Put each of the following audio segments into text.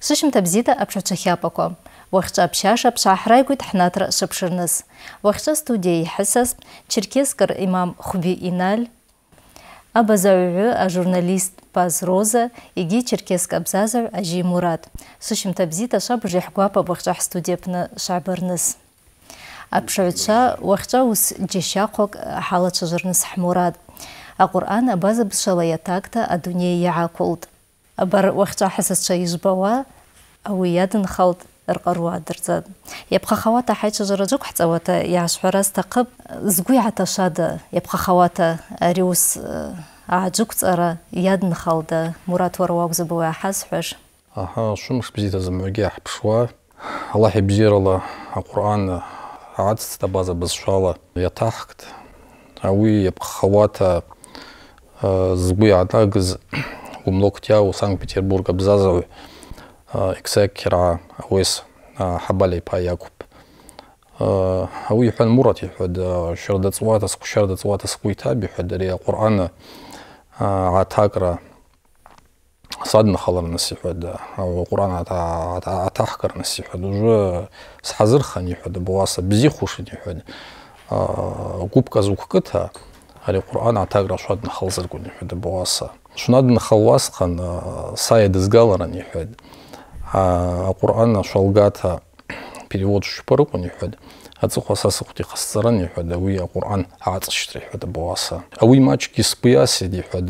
Сышымта бзида апшачахьапаква. Уахча апшаша пшахрайгуйт хнатра шыпшырныс. Уахча студия хысас черкескар имам Хуби Иналь, абазаугы а журналист Паз Роза иги черкеск абзазар ажи Мурат. Сышымта бзита шабыр жехгуапа уахчах студияпны шабырныс. Апшагӏвчва уахьчӏва ус джьащахъвакӏ хӏалачважвырныс хӏмурад. Акъвыръан такта бызшвала йатакта адуней йгӏаквылтӏ бар уақытша хасасша ижбауа ауи ядын халт ырқаруадырзад япхахауата хайча жаражык хцауата яшхураз тақып згу яташады хавата ариус э, аджукцара ядын халда мурат варуагзы хас хасхуш аха шумш бизита замуге хпшва аллахи ибзирала акуран عدست بازا بزشالة يتحكت أوي يبقى хавата згуй атагз умлоктя у Санкт-Петербурга бзазавы эксекера ОС хабалей па Якуб. Ау юхан мурати худ шарда цуата ску шарда цуата ску итаби худ рия Кур'ана атакра садн халар наси худ ау Кур'ан атахкар наси худ уже сазырхани худ буаса бзи хушани худ губка звук кытаа ари Куръан атагра шәад нахалзыргон иҳәоит абауаса шәнад нахалуасҟан саиа дызгаларан иҳәоит Акуръан шәалгата перевод шәпырыкәын иҳәоит аҵыхәа са сыхәда иҟасҵарын иҳәоит ауи Акуръан ааҵышьҭра иҳәоит абауаса ауи маҷк исгәиасит иҳәоит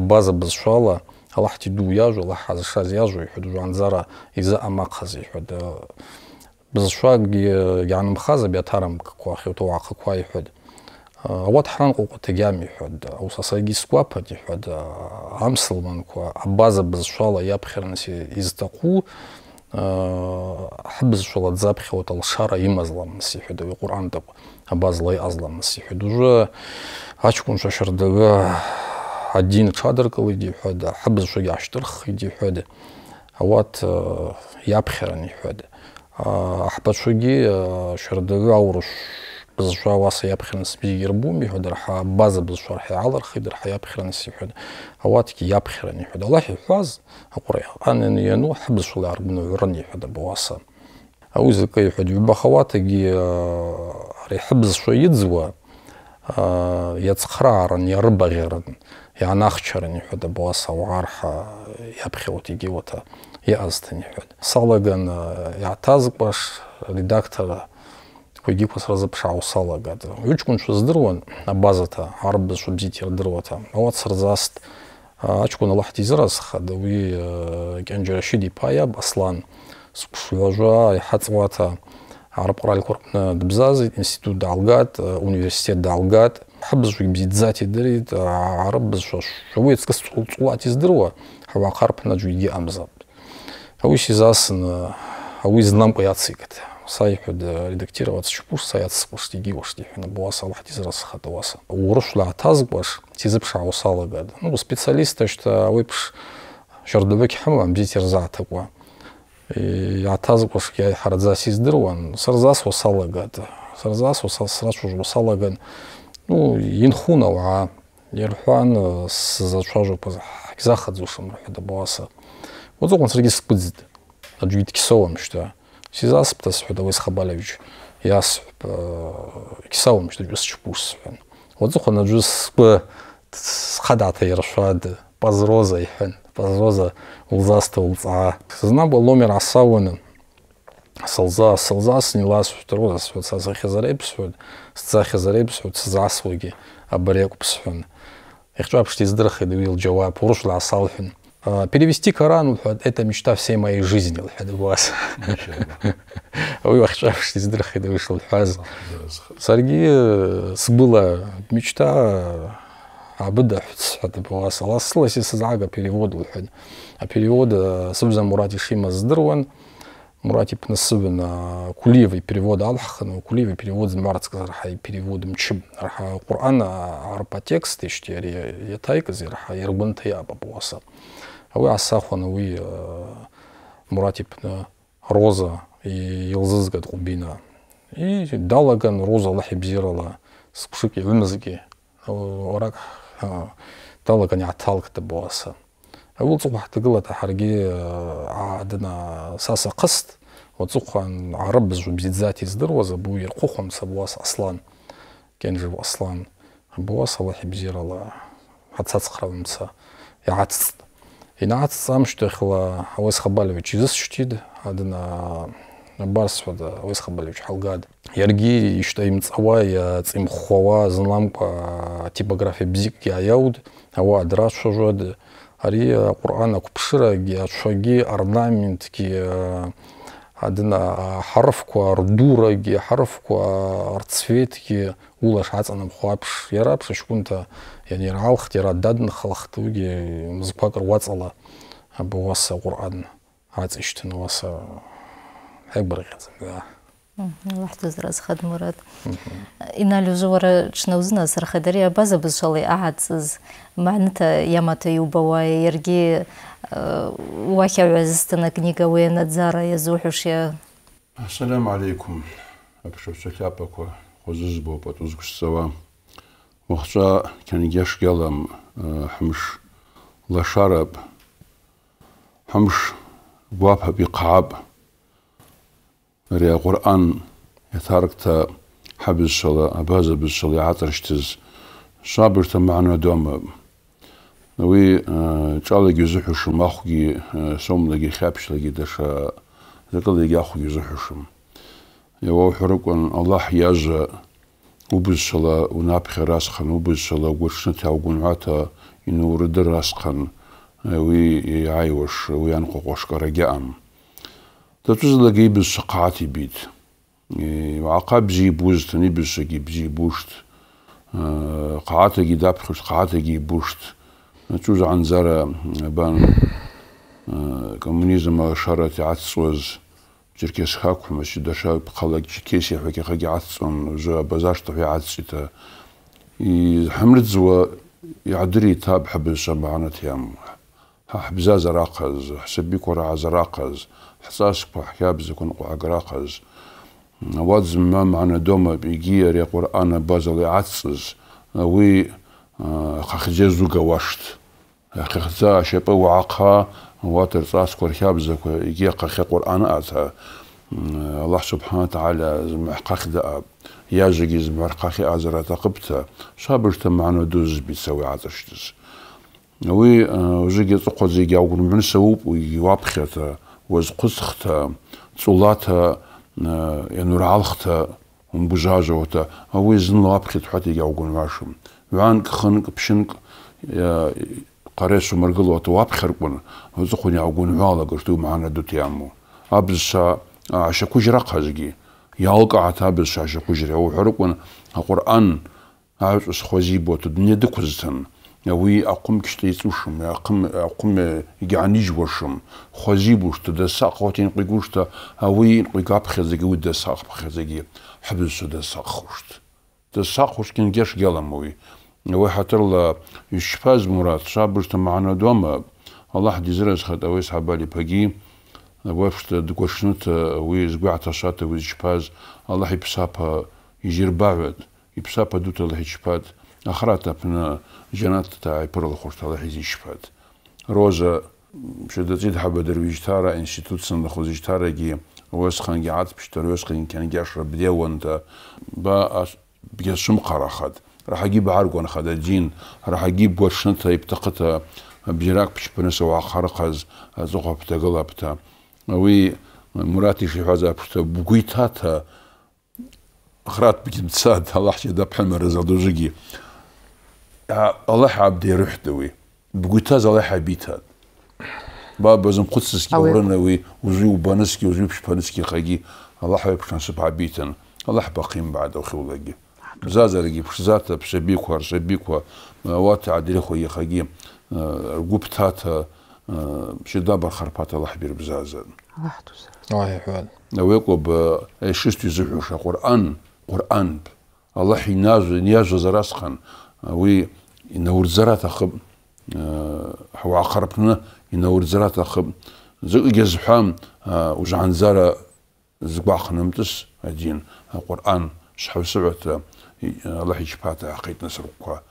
абаза бызшәала Аллаҳ иду иажәу Аллаҳ ҳазшаз иажәу иҳәоит уанзара изаъамақхаз иҳәоит бызшәакгьы иаанымхаз абиаҭарамкқәа ахьутауаахқәа иҳәоит ვათ ჰრან ყუყუთი გამიჰოდ უსასა იგი სკვაფი ჰოდ ამსლმან ყვა აბაზა ბზშვალა იაფხერნისი იზდაყუ აა ჰბზშვალა ზაფხეოთ ალშარა იმაზლამსი ჰოდ ყურანდა აბაზლაი აზლამსი ჰოდ უჟა აჩკუნ შაშრდაგა ადინ ჩადრკლი დი ჰოდ ჰბზშვი აშტრხ დი ჰოდ ვათ იაფხერნი ჰოდ აა ჰბზშვი შრდაგა აურშ بزشوا واسي يبخرن سبي يربوم يهود رح باز بزشوا رح يعذر خيد رح يبخرن سبي يهود هواتك يبخرن يهود الله يحفظ أقولي أنا نينو حبز شو العرب نورني يهود بواسا أوز كي يهود يبخواتي ري حبز يدزوا يتخرار ني رب غيرن يا نخشر ني حدا بواسا وعرح يبخوتي جي وتا يأذتني حد صالعا آه، باش редактора көйгеква сразып шаусала гады ючкунчу здыруан базата арбыз шубзитер вот ауат сырзаст ачкун аллах тизразхады уи э, кенжераши дипая баслан скушуажуа хацвата араб құрал корпны дыбзаз институт далгат э, университет далгат хабыз бзидзати дырит араб біз шует скыс цулати здыруа хава қарпына жуйге амзап ауи сизасын э, ауи знам қояцикат сайхӏвуд редактировать счпуш са йацскӏуаш йгьиуашт йхӏван буаса Аллахӏ дизрасхатӏ Урышвла гӏатазкӏуаш тизыпшгӏау салагатӏ. Ну, специалист что хамам специалиста щта ауипш щардагӏвы гьхӏымам бзита йырзыгӏатакӏуа. Йгӏатазкӏуашгьи хӏарадзас йыздыруан, сырзасуа салагатӏ. Сырзасуа срачважвуа салаган. Ну, а йынхун аугӏа. Йырхӏван сзачважвакваз хӏгьзахадзушым рхӏватӏ буаса. Уацӏыхъван саргьи сквыдзтӏ. Аджьгьи дгьсауамщта. Siz asibda suhda Uvays Xabalevich. Яс кисаум штуджус чпус. Вот зухон джус бы э, хадата яршад пазроза ихен. Пазроза улзаста улца. Зна был номер асауны. Салза, салза сняла сутро, а вот са захизарепс, сцахизарепс, вот засвуги, абрекупс. Ихчапшти издрахи дивил джавап, уршла асалфин. А, перевести Коран – это мечта всей моей жизни, вас. вышел хаз. Сарги э, сбыла мечта Абда вас. Ласлась и сазага перевод А перевод э, Субза Мурати Шима Здруан, Мурати Пнасыбин, Кулиевый перевод Аллаха, но Кулиевый перевод Змарцка, перевод Мчим, Корана, Арпатекст, Ищтери, Ятайка, Зирха, Ирбантая, Бабуаса. ауи гӏасахуан ауи мурат йпны роза йылзызгатӏ Кубина. И далаган роза лахӏ бзирала сквшыкӏ йгӏвымзгьи ауарак далаган йгӏаталкӏтӏ абауаса. Ауи лцӏыхъва хӏтгылата хӏаргьи гӏадына саса хъыстӏ. уацӏыхъван гӏарып бызшва бзидзата йыздыруаз абу йырхъвыхуамца абуаса Аслан Кенжев Аслан абуаса лахӏ бзирала хӏацацхърагӏвамца йгӏацӏцӏтӏ. Инаат самштыхла Ауэс Хабалевич изыс штид, адына барсвада Ауэс Хабалевич халгад. Ярги иштаим я цим хуава по типография бзик гиаяуд, ауа адрас шожуады. Ари Кур'ан акупшыра ги, орнамент ги, адына ҳарфқәа рдурагьы ҳарфқәа рцветгьы улаш аҵанамхо аԥш иара аԥш аҷкәынҭа иани иара алхт иара даднхалхт уигьы мызқәак руаҵала абы уаса ҟурҟан аҵишьҭын уаса ҳаигәырӷьаӡам да илаҳҵозра зхад мурад инали уже уара ҽнаузыназ рхадари абаза бызшала иҟаҳаҵыз маҳныта иамаҭа иубауа иаргьы واحد عزتنا كنيكا وين تزارا يزوح وشيا السلام عليكم أبشر شكابك وخزز بوبا تزكش سوا وخصا كان جاش قلم آه، حمش لشارب حمش بوابها بقعب ريا قرآن يثاركتا حبز صلاة أبازة بالصلاة عطرشتز صابرتا معنا دوما ვი ჭალე გიზუჰუშუმ ახგი სომლეგი ხაფშლეგი დაშა ზეკლეგი ახგი გიზუჰუშუმ ევო ჰურუკუნ ალაჰ იაჟა უბუსალა უნაფხე რასხან უბუსალა გუშნა თავგუნათა ინურ დრასხან ვი აიოშ ვი ან ყოყოშკარეგი ამ დაწუზლეგი ბისყათი ბით აყაბჟი ბუზთნი ბისგი ბჟი ბუშთ ყათეგი დაფხუშ ყათეგი ბუშთ عن عنزارە آه، بان کۆمونیزمە شارەتی عسۆز چرکێس خاکمەشی دەشا قەڵک کێسی حەکی خەگی عسۆن زۆ بەزاشتەفی عسیتە حمرت زوە يعدري تاب حبس معنت يم حبزا زراقز حسبي كورا زراقز حساس بحكاب زكون قوع قراقز واد زمام معنا دوما بيجي يا قرآن بازل عتسز وي آه، خخجزو قواشت ხეხზა შეპა ვაყა ვატერ წას ქორხაბზა ქო იგი ყახე ყურანა ასა الله سبحانه وتعالى محقق دا ياجيجي زمرقاخي ازرا تقبت شابشت معنو دوز بيسوي عزشتس وي وجيجي تقوزي جاوغن من سووب ويوابخيت وز قصخت تولات ينور علخت ومبجاجوت وي زن لابخيت حتي جاوغن واشم وان خنق بشنق ყარეს უმრგლო თუ აფხერკუნ ზოხუნი აგუნ ვალა გრთუ მანადუთი ამო აბსა აშაკუჟრა ხაზგი ялка атабыш шашкужре ухуркун Қуръан аусус хозибот днеди кузтан уи акум киштицушм акум акум гианижвошм хозибушту да сақотин қигушта уи қигапхезги уд да сақпхезги хабсуда сақхушт да сақхушкин геш геламуи وحترل شفاز مراد صابر تمعنا دوما الله ديزرز خدا ويس حبالي بقي وفشت دقوشنوت ويز قعت شاته ويز شفاز الله يبسابا يجير باوت يبسابا دوت الله يشفاد اخرات ابنا جنات تا ايبر الخورت الله يزي شفاد روزا شدتيد حبا درويجتارا انشتوت سندخوزيجتارا جي ويس خانجي عاد بشتر ويس خانجي كان جاشر بديوان تا با بيسم قراخد بيسم რაგიბ არ გონხადა ჯინ რაგიბ გოშნთა იფტაყთა ბირაკ ფიშპნესო ახარხაზ ზოღაფთა გლაფთა ვი მურათი შეხაზა ფრთა ბგვითათ ხრათ ბიცა დალახი და ფემერ ზადუჟიგი ა ალაჰ აბდი რუჰდვი ბგვითა ზალე ჰაბითა ბა ბაზუმ ხუცსკი ვრნე ვი უზი უბანსკი უზი ფიშპნესკი ხაგი ალაჰ ვეფშანს ბაბითან ალაჰ ბაყიმ ბადო ხულაგი бзазарагьы ԥшӡаҭа, ԥшабиқәа, аршабиқәа, ауаҭ адрехәа иахагьы ргәы ԥҭаҭа, ԥшьадабар харԥаҭа лаҳбир бзазан. Ауекәаб аишыстә изыҳәаша Ҟәырҟан, Ҟәырҟантә, Аллаҳ иниажәаз арасхан, уи инаурӡара аҭахып, ҳуаа харԥны инаурӡара аҭахып, зыкгьы зҳәам ужаанӡара згәаахнымтыс адин, Ҟәырҟан шҳаусыҳәаҭа, аллаҳ ишфата ахитнас рукква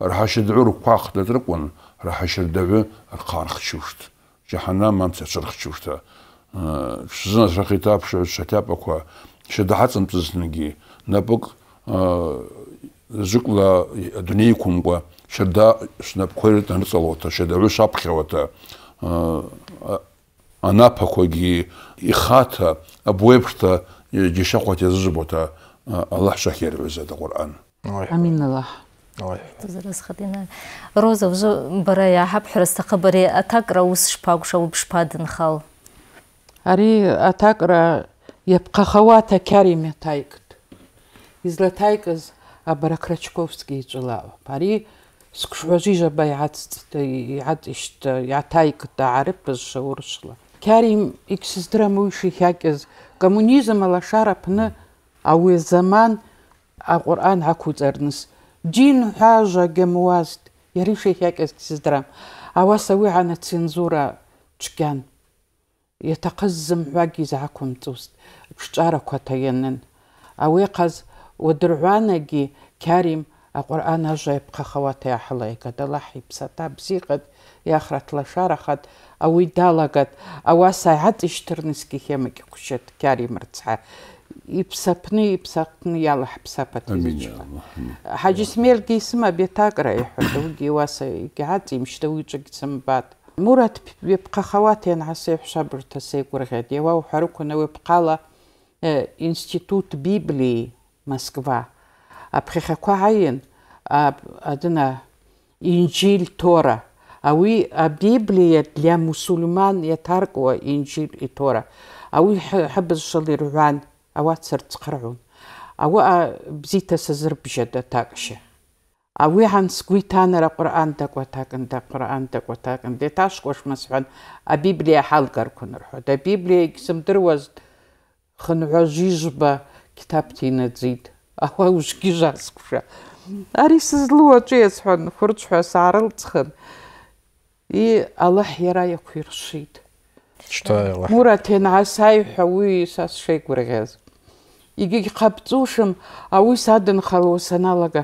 рашид урква хатлатрукун рашидаве архархчушт жаҳаннам мансарчурта э, шизна рахитап шатапква шадахатсамцнги напук э, зукла дунейкумква шада шнапкоритан салота шадаве шапхевата э, анапакоги ихата абуэпшта дешахватя зубота Аллах шахер өзеді Құран. Амин Аллах. Роза вже бара я хабхра стақбари атакра ус шпагуша убшпадын хал. Ари атакра япқахауата кәриме тайкт. Изла тайкыз абаракрачковский ичылава. Пари скшважижа баяц иадишт ятайкт арыпыз шауршла. Кәрим иксіздіра мұйшы хәкіз коммунизм алашар апны أو الزمان القرآن عكو ترنس جين حاجة جموازد يريف هيك استدرام أو سوي عن التنزورة تشكان يتقزم واجي زعكم توست بشتارة كوتينن أو يقز ودرعانجي كريم القرآن أجا يبقى خواتي أحلايك دلحي بسطا بسيقد ياخرت لشارخت أو يدالقت أو ساعات اشترنسكي هيمك كشت كريم رتسعه ایب سپنی، یا ساقتنی، یاله ها بساپت ازش بگیرد حاج سمیل گیسمه بیتا گره احساس داره، او گیواسه ایگه هاد زیمش دا ویژه گیسمه باد مورد ببقی خواهد این عصای حساب رو و گره خواهد یه واو بیبلی مسکوا تورا اوی یه مسلمان یه تارگوه انجیل تورا اوی حب ازشالی روان. اوات سر تقرعون او بزيت سزر بجد تاكشه اوي هان را قران تا قران حال كار كون دا بيبليا خن با كتاب تين زيد او وش كيجاس كوشا اري سزلو اتشيس خرج خو سارل تخن اي الله يرا يقير شيد شتا الله مورا იგი ყაბწუშემ აუ სადენ ხალო სანალაგა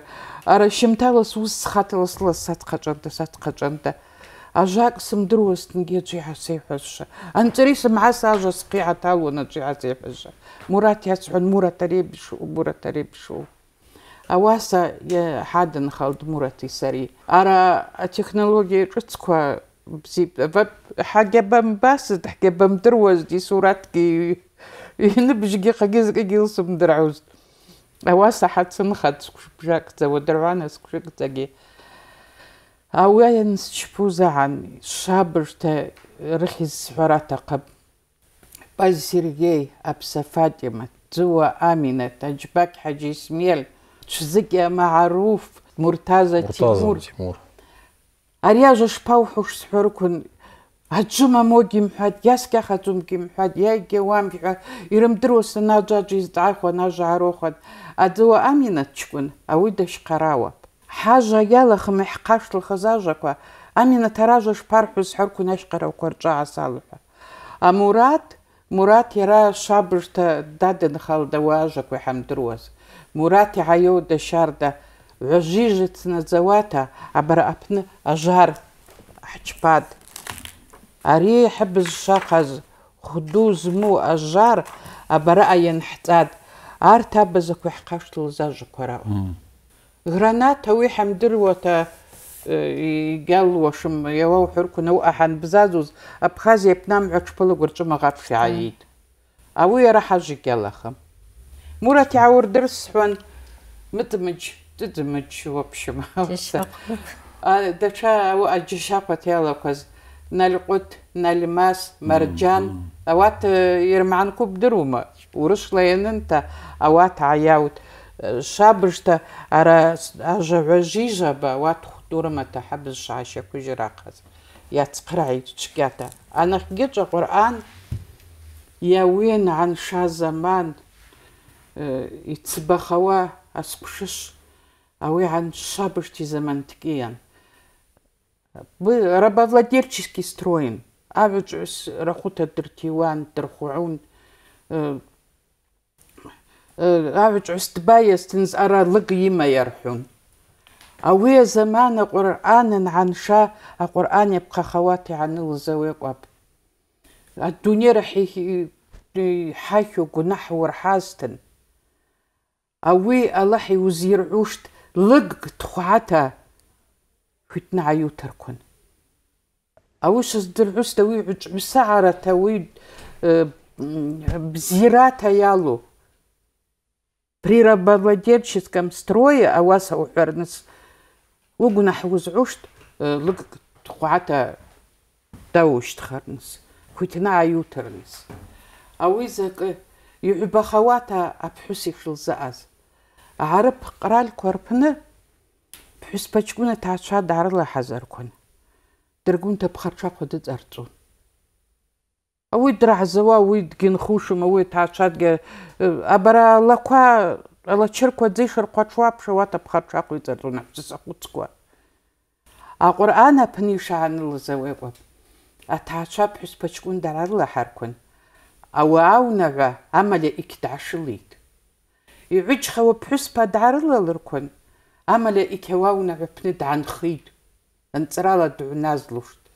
არა შემთავს უს ხათლოსლა სათხაჭანდა სათხაჭანდა აჟაკს მდროსთი გეჭი ასეფაშა ან წრის მასაჟოს ყიათალონა ჭი ასეფაშა მურათიაც ჰონ მურათარიბშ მურათარიბშ აუასა ია ჰადენ ხალდ მურათი სერი არა ტექნოლოგია წცქვა ბზი ვაბ ჰაგებამ ბასდ ჰაგებამ დროსდი სურათკი ينب جي كجيل ينبجقي قيزق قيلس مدرعوز أواسا سكش بجاك سكشبجاك تا سكش سكشك تاقي أويا نسشبوزا عن شابر تا رخيز فرات قب سيرجي أبسا فاطمة تزوى آمنة تجبك حجي سميل تشزقيا معروف مرتازة تيمور تيمور أرياجا شباوحوش سحركن аӡәым амогьы имҳәат, иаскьах хад имҳәат, иагьгьы уамгьы ҳәа ирымдыруазтан аӡә аӡә издаахуан, ажә аарохуан. Аӡуа аминат ҷкәын, ауи дашьхарауап. Ҳажа иалахым иҳхашлахаз амина таража аража шԥарҳәоз ҳарқәын ашьҟарақәа корча ҳәа. Амурат, Мурат иара даден халда уа хам дрос Мурат иҳаиоуда шьарда, ҩажижа цнаӡауата, абара апны ажар ҳчпад. أري حبز شاقز خدو زمو أجار أبرأ ينحتاد أر تابزك وحقاش تلزاج كرا غرانات وي حمدر وتا يقال وشم يواو حركو نو أحن بزازوز أبخازي بنام عجبلو قرجم في عيد أوي راح أجي قالخم مراتي عور درس حوان مدمج تدمج وبشم دشا أجي شاقة تيالا كوز نالقوت نالماس مرجان اوات آه، كوب دروما ورش انت اوات عياوت آه، شابرشتا ارا اجا عجيجا با اوات خطورما تحبش عاشكو جراقز يا تقرعي تشكاتا انا خجيت قران يا وين عن شا زمان آه، يتسبخوا اسكشش اوي عن شابرشتي زمان تكيان рабовладельчески строен. Авиҿыс рахәыҭа дырҭиуан, дырхәыгәын. Авиҿыс дбаиазҭынз ара лыга има иарҳәон. Ауи азаман аҟәырҟан анҳанша, аҟәырҟан иаԥхахауата иҳанылаз ауи акәап. Адунеира ҳашәо гәнаҳ уарҳазҭан. Ауи Аллаҳ иузирҳәушт лыгк ҭхәаата كتنا عيو تركن أوش أصدر عستوي بسعرة توي بزيرات يالو при рабовладельческом строе ауаса ухвернес угуна хузушт лык тухата даушхарнес хуйтна аютернес ауизак يعبخواتا أبحسي في الزعاز عرب قرال كوربنا ფეს ბაჭკუნა თაცა დარლა ჰაზარქონ დრგუნ თფხარჩა ხოდე წარწუ აუი დრაზვა უი დგინ ხუშუ მოუი თაცად გე აბარა ლაქვა ალა ჩერქვა ძიხრქვა ჩვა ფშვა თფხარჩა ხოდე წარწუ ნაცა ხუცკვა აყურანა ფნიშან ლზევეყო ათაცა ფეს ბაჭკუნ დარლა ჰარქონ აუა აუნაგა ამალე იქ დაშლით იჭხევა ფესფა დარლა ლრქონ амала иқьауаунагӏвапны дгӏанхитӏ, анцӏрала дгӏвназлуштӏ.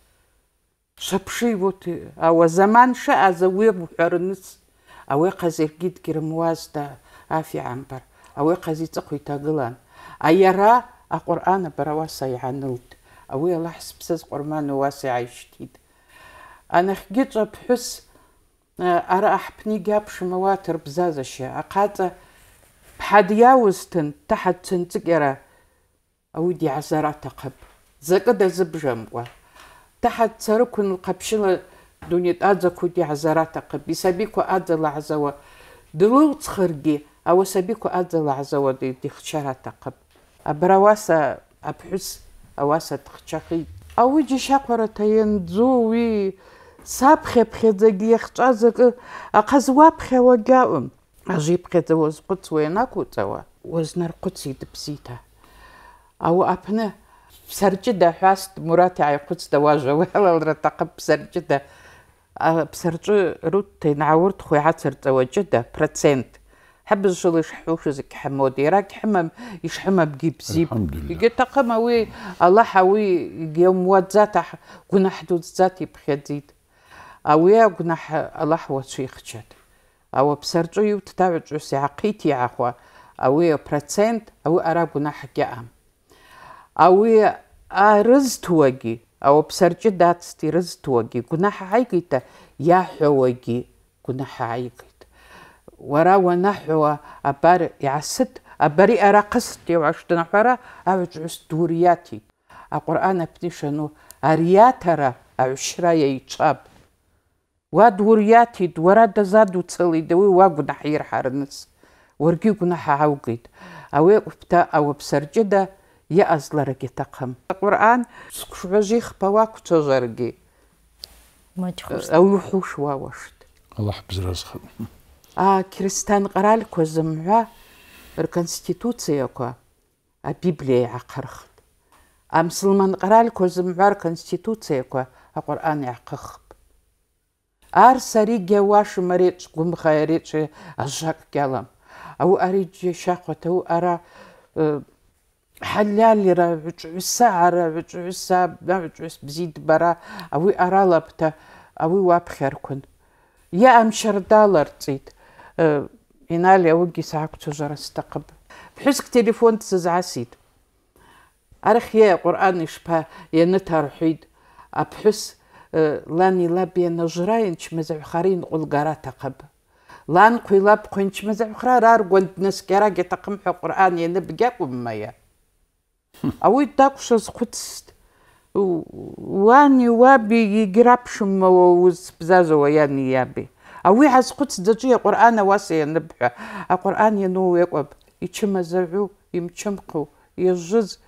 Шапши вот ауи азаман шаъаз ауи бухӏварныс ауи ахъаз йаргьи дгьрымуазта аф йгӏамбар, ауи ахъаз йцӏыхъва йтагылан. Айара акъвыръан абара ауаса йгӏанылтӏ. Ауи Аллахӏ спсыз къвырман ауаса йгӏайщтитӏ. Анахьгьычӏва пхӏвыс араъа хӏпны йгьапшым ауат рбзазаща. Ахъацӏа حديا وستن تحت تنتقرا أودي عزرا تقب زقد زبجم و تحت تركن القبشلة دنيا أذكو دي عزرا تقب بسبيكو أدل عزوا دلول تخرجي أو سبيكو أدل عزوا دي تخشرا تقب أبرواسا أبحس أواسا تخشخي أودي شاقرة تينزوي ساب خب خدا گیخت از اقز واب أجيب كدوز قطوينا كوتوا وزن القدس دبسيتا أو أبنا بسرجدة حاست مراتي عي قدس دواجة ولا رتقب بسرجدة أه، بسرجة روت نعورت خوي عتر توجدة برتسنت حبز شل يشحوش زك حمودي راك حمم يشحمم بجيب زيب الحمد لله يجي تقما وي الله حوي يوم واتزات قناح حدود زاتي بخديد أويا قناح الله واتشي جد ауаԥсарҿы иуҭҭаҩаҿус иааҟиҭиаахуа ауи апроцент ауи ара гәнаҳа гьаъам ауи арызҭуагьы ауаԥсарҿы дацт ирызҭуагьы гәнаҳа ааигеита иаҳәауагьы гәнаҳа ааигеит уара уанаҳәауа абар иаасыт абари ара хыст иауашдын аҳәара аҩаҿ дуриаҭит аҟәырҟан апны ишану ариаҭара аҩшьра иаиҿаб Уа дуриаҭит, уара дазадуцалеит, ауи уа гәнаҳа ирҳарныс. Уаргьы гәнаҳа ҳаугеит. Ауи хәҭа ауаԥсар ҷыда иҟазларагьы иҭахым. Аҟәырҟан сқәшәажәы ихԥауа ақәцәажәаргьы. Ауи ҳуш уауашт. Аллаҳ бзразхап. Ақьрыстан ҟаралқәа зымҳәа рконституциақәа абиблиа иаҳхырхт. Амсылман ҟаралқәа зымҳәа рконституциақәа аҟәырҟан иаҳхыхп. Ар саригьы ауашым ари цгәымха, ари ажакгьы алам. Ау ари џьашьахәат, ау ара ҳалиалира ҳәыҿҩса, ара ҳәыҿҩса, аҳәыҿҩыс бзиа дбара, ауи аралапта, ауи уаԥхьарқәан. Иаъам шьардаларҵеит. Инали аугьы саақәцәажәара сҭахып. Ԥҳәыск телефон дсызҳасит. Арахь иа Ҟәырҟан ишԥа ианыҭарҳәит. Аԥҳәыс لاني لابي نجرا انشمز عخارين قلقارا تقب لان قيلاب قنشمز عخرا رار قند نسكرا جتقم قرآن ينبقى قمية أوي داقشز قدست واني وابي يقربشم وزبزازو يعني يابي أوي عز قدس دجي قرآن واسي ينبقى القرآن ينو يقب يتشمز عو يمشمقو يجز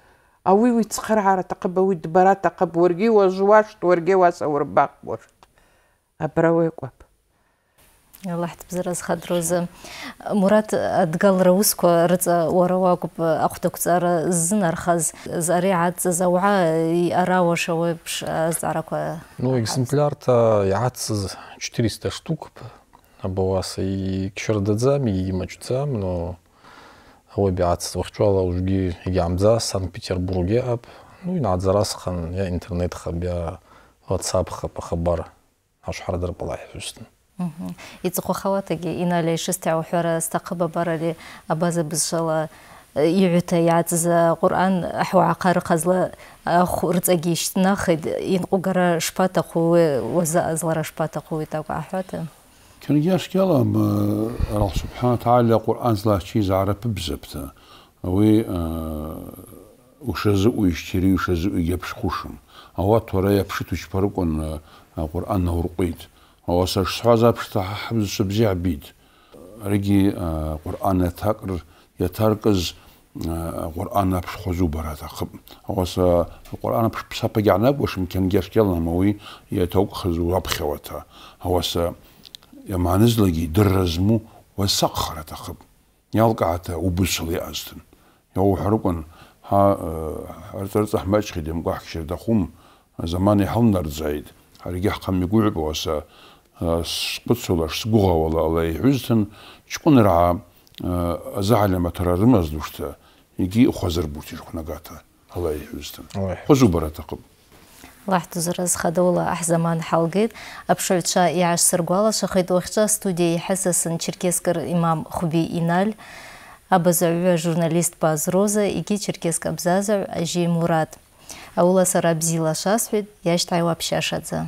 اوي ويتسخرعر تقب اوي دبرا تقب ورقي وجواشت ورقي واسا ورباق بوشت ابراوي قواب الله حتبزر أزخد روز مرات أدقال روسكو رتا ورواكب أختك تزار زن أرخز زاري عاد زوعة أراوة شوابش أزعركو نو экземпляр-то яцз 400 штук, обывался и к чердадзам, и мачудзам, но Хобби ацсвахчуала ужги Санкт-Петербурге ап. Ну и надзарасхан я интернет хабя WhatsApp хаба ашхардар балай үстін. Ицхо хаватаги инали шестя ухара стақаба барали абаза бізшала иута Şunu yaş kelam Allah Subhanahu Taala Kur'an zla çiz Arap bizipti. Ve uşaz uyuşçiri uşaz yapış kuşum. Ama Tora yapışı tuşparı konu e, Kur'an nur kuyt. Ama saç saz yapışta hamzı sebzi abid. Rigi e, Kur'an etakır yatar kız e, Kur'an yapış kuzu barada. Ama sa Kur'an yapış sapa gana boşum kendi yaş kelam. Ve yetok kızı rabkhevata. Ama sa Kur'an я манезлеги дразму ва сахрата хб ялката убусли астн я ухрукан ха арзарца хмачхидем гахширда хум замани хамнарзайд хариги хамми гуйб васа спцулаш сгугавала алай хүстн чкунра азалема тарармаз душта иги хозар бутир хунагата алай хүстн хозубара такб лаҳтузыраз хадаула аҳзаман ҳалгит аԥшыҩцәа иаашсыргәалашәахеит уахьча студия иҳасасын черкескер имам хуби иналь абазаҩы журналист баз роза егьи черкесск абзазаҩ ажьи мурат ауласара бзиала шасҳәеит иашьҭаиуа ԥшьашаӡа